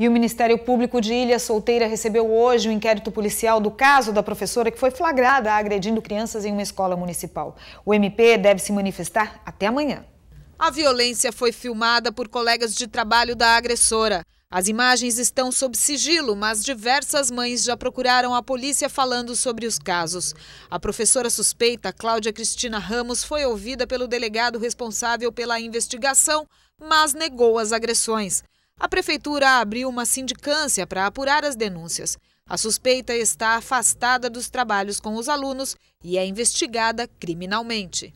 E o Ministério Público de Ilha Solteira recebeu hoje o um inquérito policial do caso da professora que foi flagrada agredindo crianças em uma escola municipal. O MP deve se manifestar até amanhã. A violência foi filmada por colegas de trabalho da agressora. As imagens estão sob sigilo, mas diversas mães já procuraram a polícia falando sobre os casos. A professora suspeita, Cláudia Cristina Ramos, foi ouvida pelo delegado responsável pela investigação, mas negou as agressões. A prefeitura abriu uma sindicância para apurar as denúncias. A suspeita está afastada dos trabalhos com os alunos e é investigada criminalmente.